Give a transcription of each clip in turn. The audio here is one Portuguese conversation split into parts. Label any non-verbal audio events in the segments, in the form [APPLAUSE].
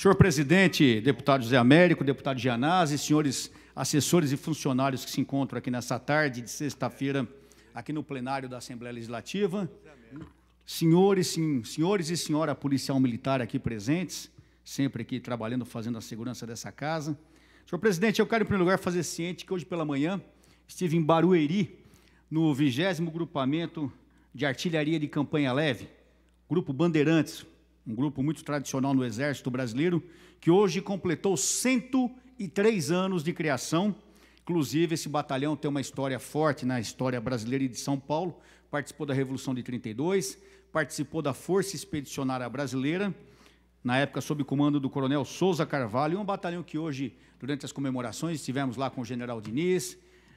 Senhor presidente, deputado José Américo, deputado Gianazzi, senhores assessores e funcionários que se encontram aqui nessa tarde de sexta-feira, aqui no plenário da Assembleia Legislativa, senhores, sim, senhores e senhora policial militar aqui presentes, sempre aqui trabalhando, fazendo a segurança dessa casa. Senhor presidente, eu quero, em primeiro lugar, fazer ciente que hoje pela manhã estive em Barueri, no 20 Grupamento de Artilharia de Campanha Leve, Grupo Bandeirantes, um grupo muito tradicional no Exército Brasileiro, que hoje completou 103 anos de criação. Inclusive, esse batalhão tem uma história forte na história brasileira e de São Paulo. Participou da Revolução de 32, participou da Força Expedicionária Brasileira, na época sob comando do coronel Souza Carvalho, e um batalhão que hoje, durante as comemorações, estivemos lá com o general Diniz,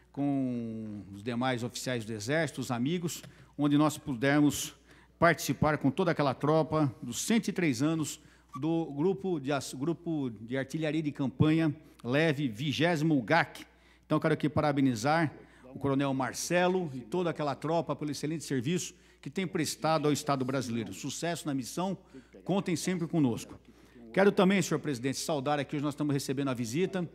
com os demais oficiais do Exército, os amigos, onde nós pudemos participar com toda aquela tropa dos 103 anos do grupo de, grupo de artilharia de campanha leve 20 GAC. Então, quero aqui parabenizar o coronel Marcelo e toda aquela tropa pelo excelente serviço que tem prestado ao Estado brasileiro. Sucesso na missão, contem sempre conosco. Quero também, senhor presidente, saudar aqui, hoje nós estamos recebendo a visita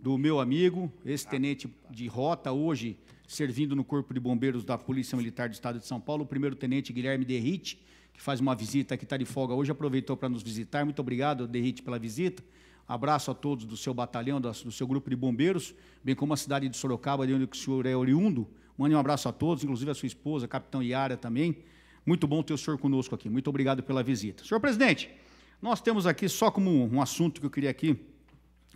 do meu amigo, ex-tenente de rota, hoje servindo no Corpo de Bombeiros da Polícia Militar do Estado de São Paulo, o primeiro-tenente Guilherme Derrite, que faz uma visita aqui, está de folga hoje, aproveitou para nos visitar. Muito obrigado, Derrite, pela visita. Abraço a todos do seu batalhão, do seu grupo de bombeiros, bem como a cidade de Sorocaba, de onde o senhor é oriundo. Mande um abraço a todos, inclusive a sua esposa, a capitão Iara também. Muito bom ter o senhor conosco aqui. Muito obrigado pela visita. Senhor presidente, nós temos aqui só como um assunto que eu queria aqui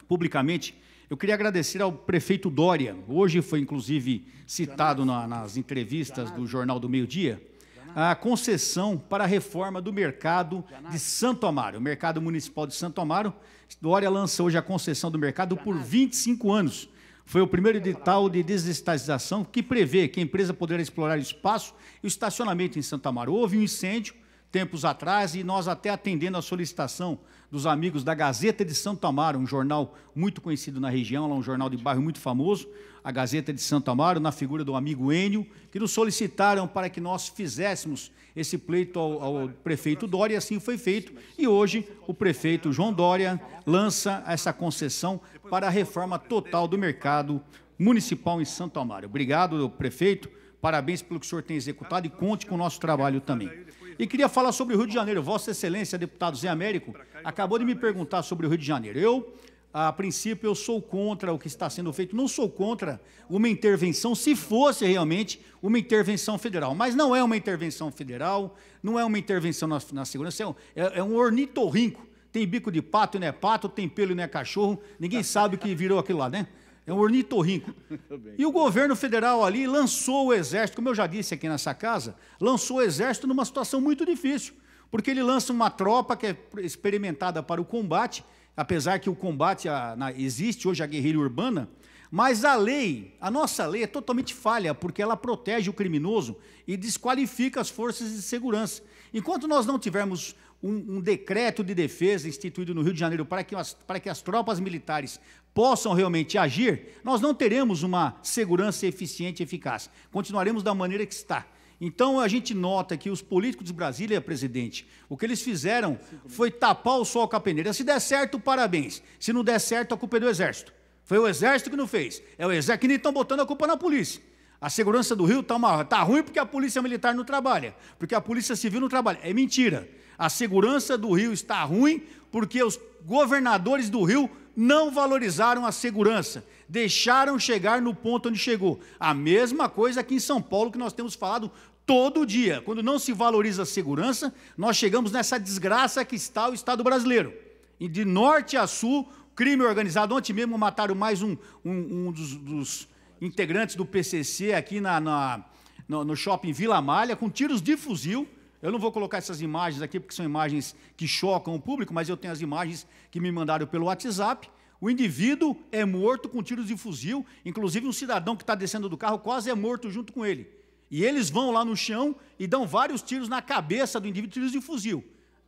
publicamente eu queria agradecer ao prefeito Dória. Hoje foi, inclusive, citado na, nas entrevistas do Jornal do Meio Dia a concessão para a reforma do mercado de Santo Amaro, o mercado municipal de Santo Amaro. Dória lança hoje a concessão do mercado por 25 anos. Foi o primeiro edital de desestatização que prevê que a empresa poderá explorar o espaço e o estacionamento em Santo Amaro. Houve um incêndio, tempos atrás, e nós até atendendo a solicitação dos amigos da Gazeta de Santo Amaro, um jornal muito conhecido na região, um jornal de bairro muito famoso, a Gazeta de Santo Amaro, na figura do amigo Enio, que nos solicitaram para que nós fizéssemos esse pleito ao, ao prefeito Dória, e assim foi feito. E hoje o prefeito João Dória lança essa concessão para a reforma total do mercado municipal em Santo Amaro. Obrigado, prefeito. Parabéns pelo que o senhor tem executado e conte com o nosso trabalho também. E queria falar sobre o Rio de Janeiro. Vossa Excelência, deputado Zé Américo, acabou de me perguntar sobre o Rio de Janeiro. Eu, a princípio, eu sou contra o que está sendo feito. Não sou contra uma intervenção, se fosse realmente uma intervenção federal. Mas não é uma intervenção federal, não é uma intervenção na, na segurança, é um, é, é um ornitorrinco. Tem bico de pato e não é pato, tem pelo e não é cachorro. Ninguém sabe o que virou aquilo lá, né? É um ornitorrinco. [LAUGHS] E o governo federal ali lançou o exército, como eu já disse aqui nessa casa, lançou o exército numa situação muito difícil, porque ele lança uma tropa que é experimentada para o combate, apesar que o combate a, ah, na, existe hoje a guerrilha urbana, mas a lei, a nossa lei é totalmente falha, porque ela protege o criminoso e desqualifica as forças de segurança. Enquanto nós não tivermos um, um, decreto de defesa instituído no Rio de Janeiro para que, as, para que as tropas militares possam realmente agir, nós não teremos uma segurança eficiente e eficaz. Continuaremos da maneira que está. Então a gente nota que os políticos de Brasília, presidente, o que eles fizeram foi tapar o sol com a peneira. Se der certo, parabéns. Se não der certo, a culpa é do Exército. Foi o Exército que não fez. É o Exército que nem estão botando a culpa na polícia. A segurança do Rio está tá ruim porque a polícia militar não trabalha, porque a polícia civil não trabalha. É mentira. A segurança do rio está ruim porque os governadores do rio não valorizaram a segurança, deixaram chegar no ponto onde chegou. A mesma coisa aqui em São Paulo que nós temos falado todo dia. Quando não se valoriza a segurança, nós chegamos nessa desgraça que está o Estado brasileiro. E de norte a sul, crime organizado. Ontem mesmo mataram mais um, um, um dos, dos, integrantes do PCC aqui na, na no, no shopping Vila Malha, com tiros de fuzil. Eu não vou colocar essas imagens aqui, porque são imagens que chocam o público, mas eu tenho as imagens que me mandaram pelo WhatsApp. O indivíduo é morto com tiros de fuzil, inclusive um cidadão que está descendo do carro quase é morto junto com ele. E eles vão lá no chão e dão vários tiros na cabeça do indivíduo, tiros de fuzil.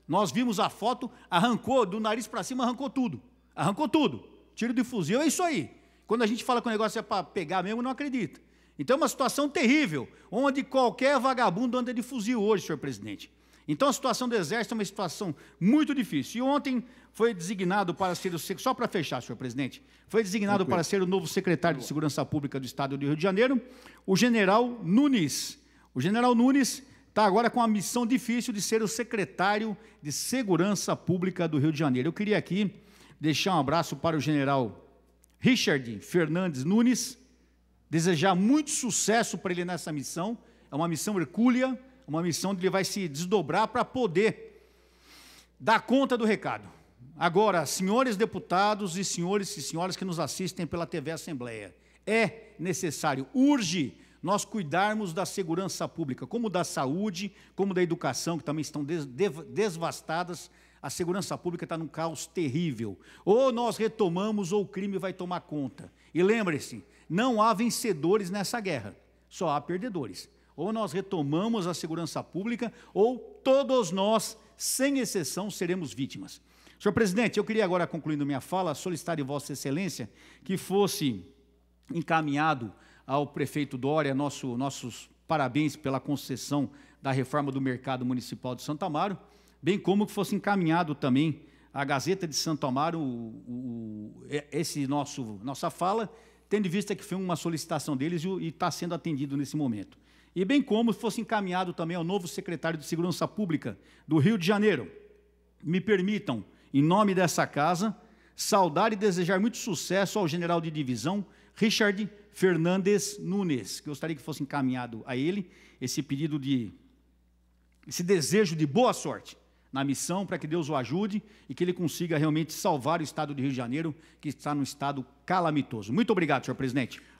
Nós vimos a foto, arrancou do nariz para cima, arrancou tudo. Arrancou tudo. Tiro de fuzil é isso aí. Quando a gente fala que o negócio é para pegar mesmo, não acredita. Então é uma situação terrível, onde qualquer vagabundo anda de fuzil hoje, senhor presidente. Então a situação do Exército é uma situação muito difícil. E ontem foi designado para ser o só para fechar, senhor presidente, foi designado para ser o novo secretário de Segurança Pública do Estado do Rio de Janeiro, o General Nunes. O General Nunes está agora com a missão difícil de ser o secretário de Segurança Pública do Rio de Janeiro. Eu queria aqui deixar um abraço para o General Richard Fernandes Nunes desejar muito sucesso para ele nessa missão. É uma missão hercúlea, uma missão onde ele vai se desdobrar para poder dar conta do recado. Agora, senhores deputados e senhores e senhoras que nos assistem pela TV Assembleia, é necessário, urge nós cuidarmos da segurança pública, como da saúde, como da educação, que também estão des, desvastadas. A segurança pública está num caos terrível. Ou nós retomamos, ou o crime vai tomar conta. E lembre-se, não há vencedores nessa guerra, só há perdedores. Ou nós retomamos a segurança pública, ou todos nós, sem exceção, seremos vítimas. Senhor presidente, eu queria agora, concluindo minha fala, solicitar de Vossa Excelência que fosse encaminhado ao prefeito Dória nosso, nossos parabéns pela concessão da reforma do mercado municipal de Santo Amaro, bem como que fosse encaminhado também à Gazeta de Santo Amaro o, o, esse nosso nossa fala tendo em vista que foi uma solicitação deles e está sendo atendido nesse momento. E bem como fosse encaminhado também ao novo secretário de Segurança Pública do Rio de Janeiro. Me permitam, em nome dessa casa, saudar e desejar muito sucesso ao general de divisão Richard Fernandes Nunes. Que gostaria que fosse encaminhado a ele esse pedido de. esse desejo de boa sorte na missão para que Deus o ajude e que ele consiga realmente salvar o estado do Rio de Janeiro, que está num estado calamitoso. Muito obrigado, senhor presidente.